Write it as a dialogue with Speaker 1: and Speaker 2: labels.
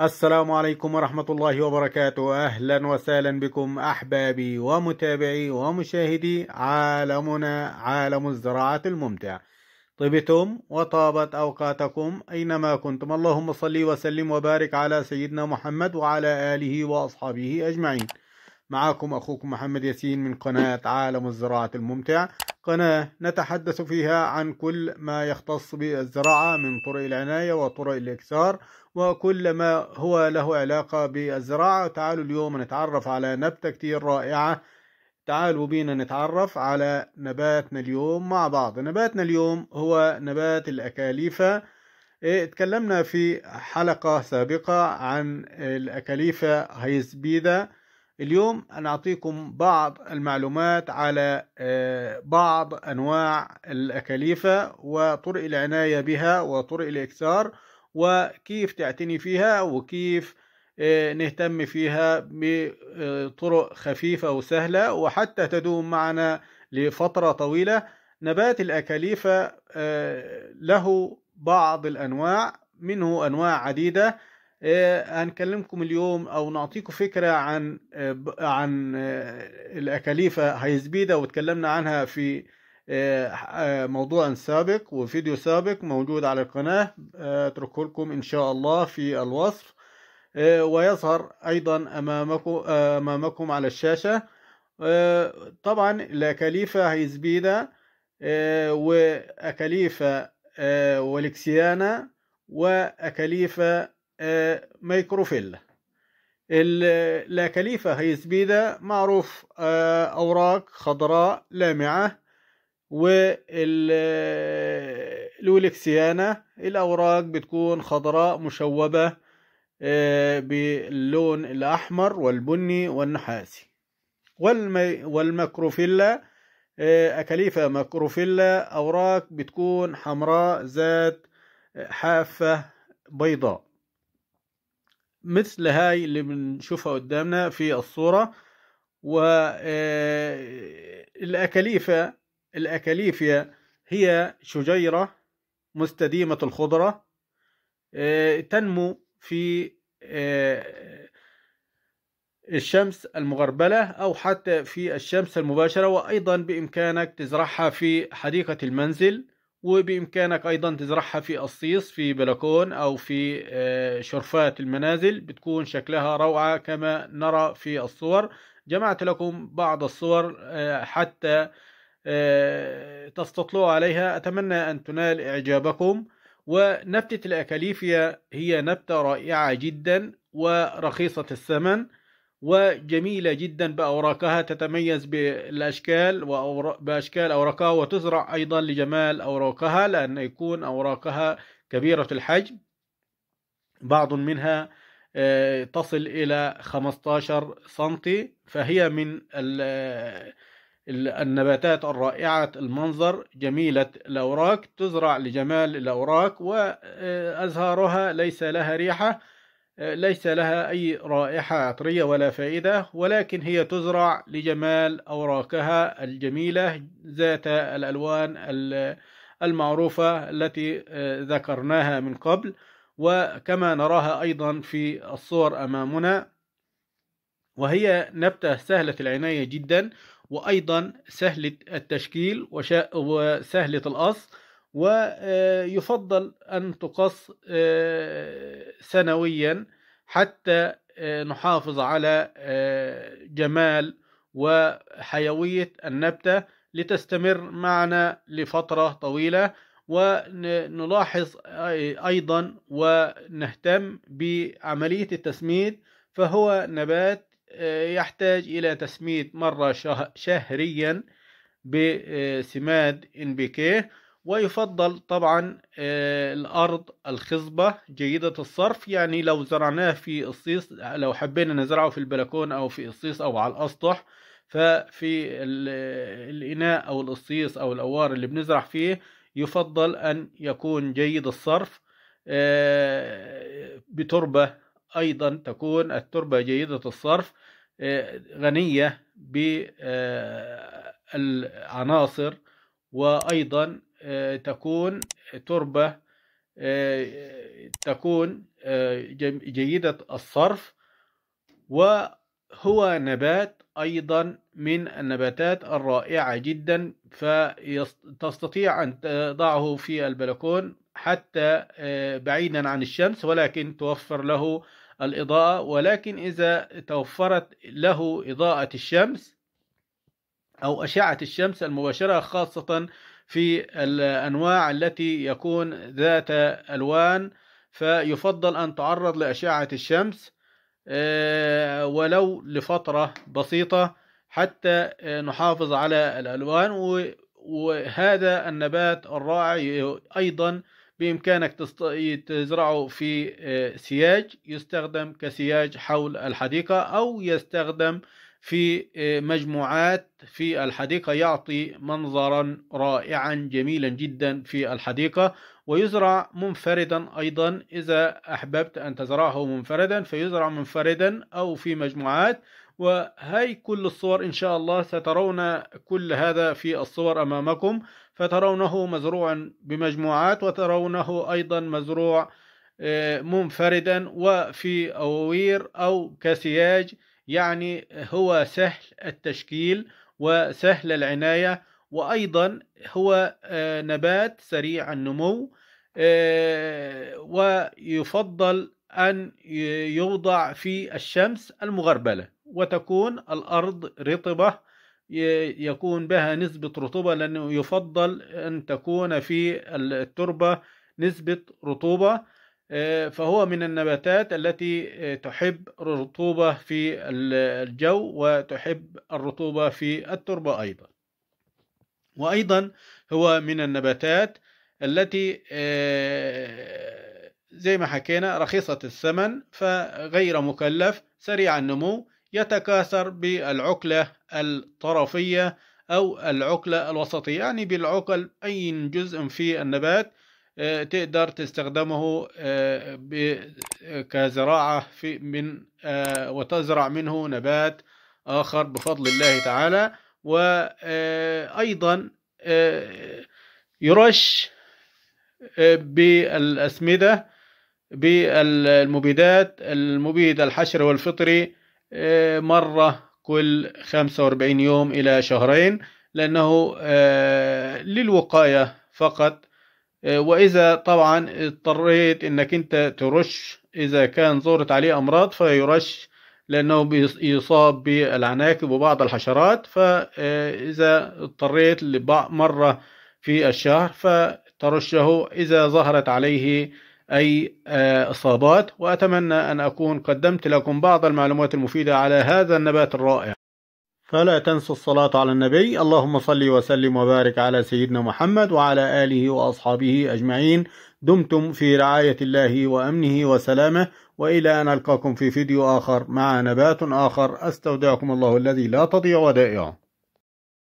Speaker 1: السلام عليكم ورحمة الله وبركاته أهلا وسهلا بكم أحبابي ومتابعي ومشاهدي عالمنا عالم الزراعة الممتع طبتم وطابت أوقاتكم أينما كنتم اللهم صل وسلم وبارك على سيدنا محمد وعلى آله وأصحابه أجمعين معكم أخوكم محمد ياسين من قناة عالم الزراعة الممتع قناة نتحدث فيها عن كل ما يختص بالزراعة من طرق العناية وطرق الإكسار وكل ما هو له علاقة بالزراعة تعالوا اليوم نتعرف على نبتة كتير رائعة تعالوا بينا نتعرف على نباتنا اليوم مع بعض نباتنا اليوم هو نبات الأكاليفة إيه، اتكلمنا في حلقة سابقة عن الأكاليفة هيسبيدا اليوم أنا أعطيكم بعض المعلومات على آه، بعض أنواع الأكاليفة وطرق العناية بها وطرق الإكثار وكيف تعتني فيها وكيف آه، نهتم فيها بطرق خفيفة وسهلة وحتى تدوم معنا لفترة طويلة نبات الأكاليفة آه، له بعض الأنواع منه أنواع عديدة إيه، هنكلمكم اليوم او نعطيكم فكره عن آه، عن آه، الاكاليفه هيزبيده واتكلمنا عنها في آه، موضوع سابق وفيديو سابق موجود على القناه اتركه لكم ان شاء الله في الوصف ويظهر ايضا امامكم امامكم على الشاشه طبعا الاكاليفه هيزبيده واكاليفه ولكسيانا واكاليفه آه، ميكروفيلا اللاكليفة هي زبيدة معروف آه، أوراق خضراء لامعة والولكسيانا الأوراق بتكون خضراء مشوبة آه، باللون الأحمر والبني والنحاسي والمكروفيلا أكاليفة مكروفيلا أوراق بتكون حمراء ذات حافة بيضاء مثل هاي اللي بنشوفها قدامنا في الصورة والأكاليفة الأكاليفيا هي شجيرة مستديمة الخضرة آه، تنمو في آه، الشمس المغربلة أو حتى في الشمس المباشرة وأيضا بإمكانك تزرعها في حديقة المنزل وبإمكانك أيضا تزرعها في قصيص في بلكون أو في آه، شرفات المنازل بتكون شكلها روعة كما نرى في الصور جمعت لكم بعض الصور آه، حتى آه، تستطلعوا عليها أتمنى أن تنال إعجابكم ونبتة الأكاليفيا هي نبتة رائعة جدا ورخيصة الثمن وجميلة جدا بأوراقها تتميز بالأشكال بأشكال أوراقها وتزرع أيضا لجمال أوراقها لأن يكون أوراقها كبيرة الحجم بعض منها آه، تصل إلى 15 سنتي فهي من النباتات الرائعة المنظر جميلة الأوراق تزرع لجمال الأوراق وأزهارها آه، ليس لها ريحة آه، ليس لها أي رائحة عطرية ولا فائدة ولكن هي تزرع لجمال أوراقها الجميلة ذات الألوان المعروفة التي آه، ذكرناها من قبل وكما نراها أيضا في الصور أمامنا وهي نبتة سهلة العناية جدا وأيضا سهلة التشكيل وسهلة الأصل ويفضل أن تقص آه، سنويا حتى آه، نحافظ على آه، جمال وحيوية النبتة لتستمر معنا لفترة طويلة ونلاحظ أيضا ونهتم بعملية التسميد فهو نبات يحتاج إلى تسميد مرة شهريا بسماد NPK ويفضل طبعا آه، الأرض الخصبة جيدة الصرف يعني لو زرعناه في الصيص لو حبينا نزرعه في البلكون أو في الصيص أو على الأسطح ففي الإناء أو الصيص أو الأوار اللي بنزرع فيه يفضل أن يكون جيد الصرف آه، بتربة أيضا تكون التربة جيدة الصرف آه، غنية بالعناصر وأيضا آه، تكون تربة آه، تكون آه، جيدة الصرف وهو نبات أيضا من النباتات الرائعة جدا فتستطيع أن تضعه في البلكون حتى بعيدا عن الشمس ولكن توفر له الإضاءة ولكن إذا توفرت له إضاءة الشمس أو أشعة الشمس المباشرة خاصة في الأنواع التي يكون ذات ألوان فيفضل أن تعرض لأشعة الشمس آه، ولو لفترة بسيطة حتى آه، نحافظ على الألوان وهذا النبات الرائع أيضا بإمكانك تزرعه في آه، سياج يستخدم كسياج حول الحديقة أو يستخدم في آه، مجموعات في الحديقة يعطي منظرا رائعا جميلا جدا في الحديقة ويزرع منفردا أيضا إذا أحببت أن تزرعه منفردا فيزرع منفردا أو في مجموعات وهي كل الصور إن شاء الله سترون كل هذا في الصور أمامكم فترونه مزروعا بمجموعات وترونه أيضا مزروع آه، منفردا وفي أووير أو كسياج يعني هو سهل التشكيل وسهل العناية وأيضا هو آه، نبات سريع النمو آه، ويفضل أن يوضع في الشمس المغربلة وتكون الأرض رطبة يكون بها نسبة رطوبة لأنه يفضل أن تكون في التربة نسبة رطوبة آه، فهو من النباتات التي آه، تحب الرطوبة في الجو وتحب الرطوبة في التربة أيضا وأيضا هو من النباتات التي آه، زي ما حكينا رخيصة الثمن فغير مكلف سريع النمو يتكاثر بالعقلة الطرفية أو العقلة الوسطية يعني بالعقل أي جزء في النبات آه، تقدر تستخدمه آه، آه، كزراعة في من وتزرع منه نبات آخر بفضل الله تعالى وأيضا يرش بالأسمدة بالمبيدات المبيد الحشر والفطري مرة كل 45 يوم إلى شهرين لأنه للوقاية فقط آه، واذا طبعا اضطريت انك انت ترش اذا كان ظهرت عليه امراض فيرش لانه بيصاب بالعناكب وبعض الحشرات فاذا آه، اضطريت مره في الشهر فترشه اذا ظهرت عليه اي آه، اصابات واتمنى ان اكون قدمت لكم بعض المعلومات المفيده على هذا النبات الرائع فلا تنسوا الصلاة على النبي اللهم صل وسلم وبارك على سيدنا محمد وعلى آله وأصحابه أجمعين دمتم في رعاية الله وأمنه وسلامه وإلى أن ألقاكم في فيديو آخر مع نبات آخر أستودعكم الله الذي لا تضيع ودائعه